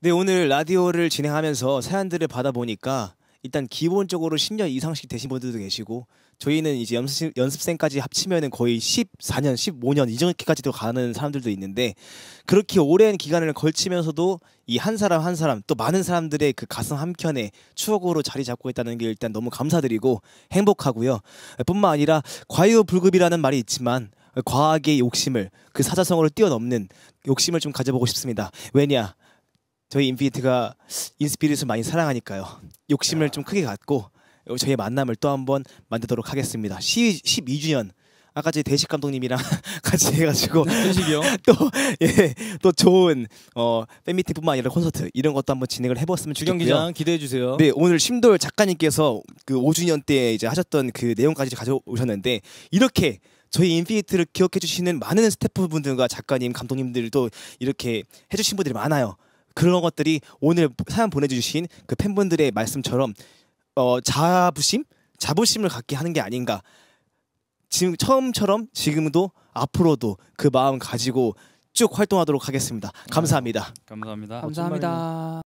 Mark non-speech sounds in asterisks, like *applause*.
네 오늘 라디오를 진행하면서 사연들을 받아보니까 일단 기본적으로 10년 이상씩 되신 분들도 계시고 저희는 이제 연습, 연습생까지 합치면 거의 14년, 15년 이전까지도 가는 사람들도 있는데 그렇게 오랜 기간을 걸치면서도 이 한 사람 한 사람 또 많은 사람들의 그 가슴 한켠에 추억으로 자리 잡고 있다는 게 일단 너무 감사드리고 행복하고요. 뿐만 아니라 과유불급이라는 말이 있지만 과학의 욕심을 그 사자성어를 뛰어넘는 욕심을 좀 가져보고 싶습니다. 왜냐? 저희 인피니트가 인스피릿을 많이 사랑하니까요. 욕심을 야. 좀 크게 갖고 저희 만남을 또 한번 만들도록 하겠습니다. 10, 12주년 아까 제 대식 감독님이랑 *laughs* 같이 해가지고 또 예또 *laughs* 예, 좋은 어 팬미팅뿐만 아니라 콘서트 이런 것도 한번 진행을 해봤으면 주경 기장 기대해 주세요. 네 오늘 심돌 작가님께서 그 5주년 때 이제 하셨던 그 내용까지 가져오셨는데 이렇게 저희 인피니트를 기억해 주시는 많은 스태프분들과 작가님 감독님들도 이렇게 해주신 분들이 많아요. 그런 것들이 오늘 사연 보내주신 그 팬분들의 말씀처럼 어, 자부심, 자부심을 갖게 하는 게 아닌가. 지금 처음처럼 지금도 앞으로도 그 마음 가지고 쭉 활동하도록 하겠습니다. 감사합니다. 감사합니다. 감사합니다.